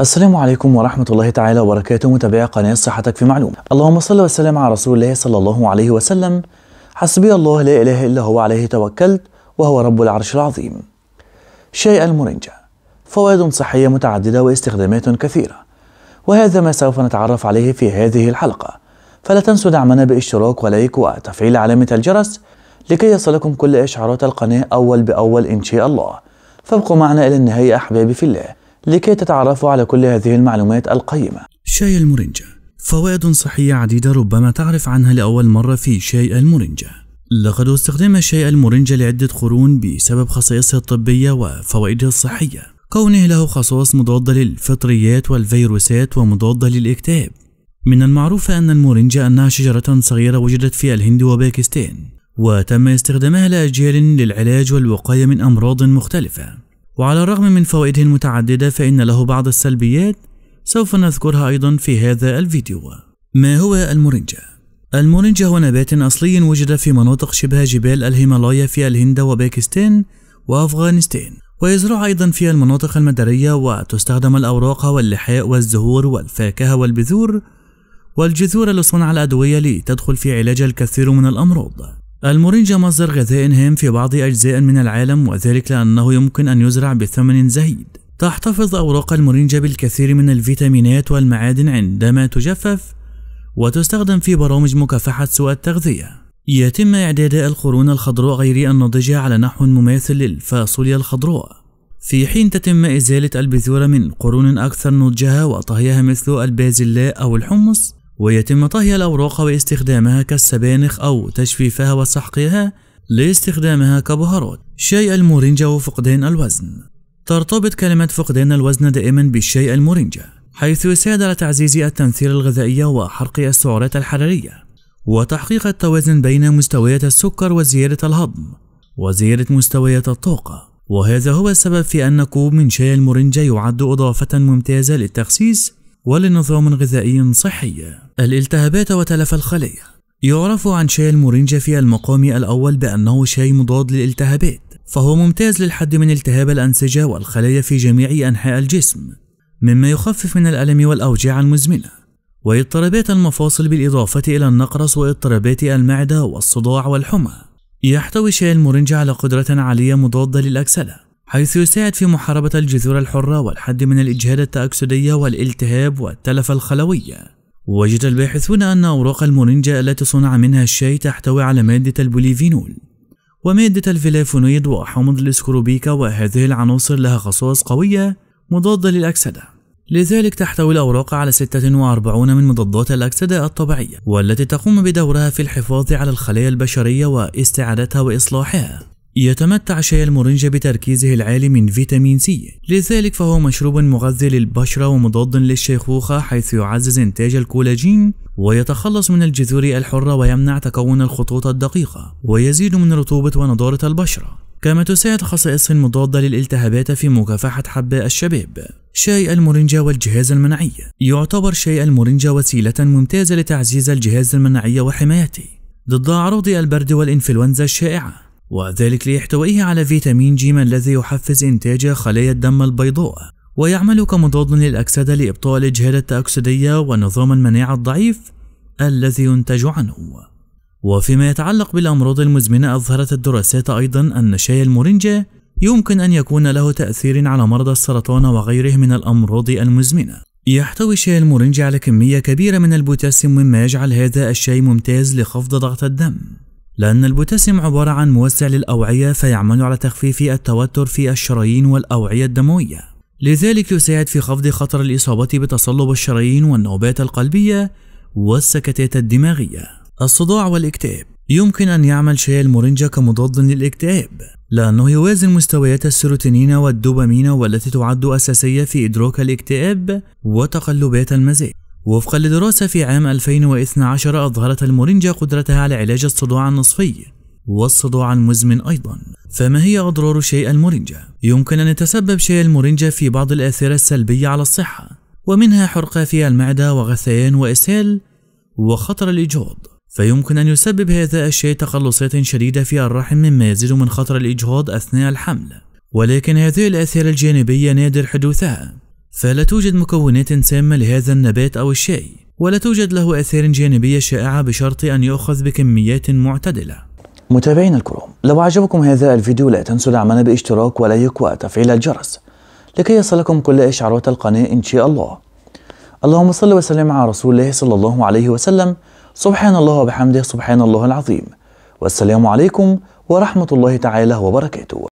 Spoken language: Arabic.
السلام عليكم ورحمة الله تعالى وبركاته متابعي قناة صحتك في معلومة اللهم صل وسلم على رسول الله صلى الله عليه وسلم حسبي الله لا إله إلا هو عليه توكلت وهو رب العرش العظيم شاي المرنجة فوائد صحية متعددة واستخدامات كثيرة وهذا ما سوف نتعرف عليه في هذه الحلقة فلا تنسوا دعمنا باشتراك ولايك وتفعيل علامة الجرس لكي يصلكم كل إشعارات القناة أول بأول إن شاء الله فابقوا معنا إلى النهاية أحبابي في الله لكي تتعرفوا على كل هذه المعلومات القيمة شاي المورينجا فوائد صحية عديدة ربما تعرف عنها لأول مرة في شاي المورينجا لقد استخدم شاي المورينجا لعدة قرون بسبب خصائصه الطبية وفوائده الصحية كونه له خصائص مضادة للفطريات والفيروسات ومضادة للاكتئاب من المعروف أن المورنجا أنها شجرة صغيرة وجدت في الهند وباكستان وتم استخدامها لأجيال للعلاج والوقاية من أمراض مختلفة وعلى الرغم من فوائده المتعددة فإن له بعض السلبيات سوف نذكرها أيضا في هذا الفيديو ما هو المورينجا؟ المورينجا هو نبات أصلي وجد في مناطق شبه جبال الهيمالايا في الهند وباكستان وأفغانستان ويزرع أيضا في المناطق المدرية وتستخدم الأوراق واللحاء والزهور والفاكهة والبذور والجذور لصنع الأدوية لتدخل في علاج الكثير من الأمراض المورينجا مصدر غذاء هام في بعض أجزاء من العالم وذلك لأنه يمكن أن يزرع بثمن زهيد تحتفظ أوراق المورينجا بالكثير من الفيتامينات والمعادن عندما تجفف وتستخدم في برامج مكافحة سوء التغذية يتم إعداد القرون الخضراء غير الناضجة على نحو مماثل للفاصوليا الخضراء في حين تتم إزالة البذور من قرون أكثر نضجها وطهيها مثل البازلاء أو الحمص ويتم طهي الأوراق واستخدامها كالسبانخ أو تجفيفها وسحقها لاستخدامها كبهارات شيء المورينجا وفقدان الوزن ترتبط كلمة فقدان الوزن دائما بالشيء المورينجا حيث يساعد على تعزيز التمثيل الغذائي وحرق السعرات الحرارية وتحقيق التوازن بين مستويات السكر وزيادة الهضم وزيادة مستويات الطاقة وهذا هو السبب في أن كوب من شاي المورينجا يعد إضافة ممتازة للتخسيس ولنظام غذائي صحي الالتهابات وتلف الخلية يعرف عن شاي المورينجا في المقام الأول بأنه شاي مضاد للالتهابات فهو ممتاز للحد من التهاب الأنسجة والخلايا في جميع أنحاء الجسم مما يخفف من الألم والأوجاع المزمنة واضطرابات المفاصل بالإضافة إلى النقرس واضطرابات المعدة والصداع والحمى يحتوي شاي المورينجا على قدرة عالية مضادة للأكسدة حيث يساعد في محاربة الجذور الحرة والحد من الإجهاد التأكسدية والالتهاب والتلف الخلوية وجد الباحثون أن أوراق المورينجا التي صنع منها الشاي تحتوي على مادة البوليفينول ومادة الفلافونيد وحمض الإسكروبيكا وهذه العناصر لها خصائص قوية مضادة للأكسدة لذلك تحتوي الأوراق على 46 من مضادات الأكسدة الطبيعية والتي تقوم بدورها في الحفاظ على الخلايا البشرية واستعادتها وإصلاحها يتمتع شاي المورينجا بتركيزه العالي من فيتامين سي لذلك فهو مشروب مغذي للبشرة ومضاد للشيخوخة حيث يعزز انتاج الكولاجين ويتخلص من الجذور الحرة ويمنع تكون الخطوط الدقيقة ويزيد من رطوبة ونضارة البشرة كما تساعد خصائصه المضادة للالتهابات في مكافحة حباء الشباب شاي المورنجا والجهاز المناعي يعتبر شاي المورنجا وسيلة ممتازة لتعزيز الجهاز المناعي وحمايته ضد أعراض البرد والإنفلونزا الشائعة وذلك ليحتويه على فيتامين جيم الذي يحفز إنتاج خلايا الدم البيضاء ويعمل كمضاد للأكسدة لإبطاء الإجهاد التأكسدية ونظام المناعة الضعيف الذي ينتج عنه وفيما يتعلق بالأمراض المزمنة أظهرت الدراسات أيضا أن شاي المورينجا يمكن أن يكون له تأثير على مرضى السرطان وغيره من الأمراض المزمنة يحتوي شاي المورينجا على كمية كبيرة من البوتاسيوم مما يجعل هذا الشاي ممتاز لخفض ضغط الدم لأن البوتاسيوم عبارة عن موسع للأوعية فيعمل على تخفيف التوتر في الشرايين والأوعية الدموية لذلك يساعد في خفض خطر الإصابة بتصلب الشرايين والنوبات القلبية والسكتات الدماغية الصداع والاكتئاب يمكن أن يعمل شاي المورنجا كمضاد للاكتئاب لأنه يوازن مستويات السيروتونين والدوبامين والتي تعد أساسية في إدراك الاكتئاب وتقلبات المزاج وفقا لدراسة في عام 2012 أظهرت المورينجا قدرتها على علاج الصداع النصفي والصداع المزمن أيضا فما هي أضرار شيء المورينجا؟ يمكن أن يتسبب شيء المورينجا في بعض الآثار السلبية على الصحة ومنها حرقة في المعدة وغثيان وإسهال وخطر الإجهاض فيمكن أن يسبب هذا الشيء تقلصات شديدة في الرحم مما يزيد من خطر الإجهاض أثناء الحمل ولكن هذه الآثار الجانبية نادر حدوثها فلا توجد مكونات سامة لهذا النبات أو الشاي ولا توجد له آثار جانبية شائعة بشرط أن يؤخذ بكميات معتدلة متابعينا الكرام لو أعجبكم هذا الفيديو لا تنسوا دعمنا باشتراك ولايك وتفعيل الجرس لكي يصلكم كل إشعارات القناة إن شاء الله اللهم صل وسلم على رسول الله صلى الله عليه وسلم سبحان الله وبحمده سبحان الله العظيم والسلام عليكم ورحمة الله تعالى وبركاته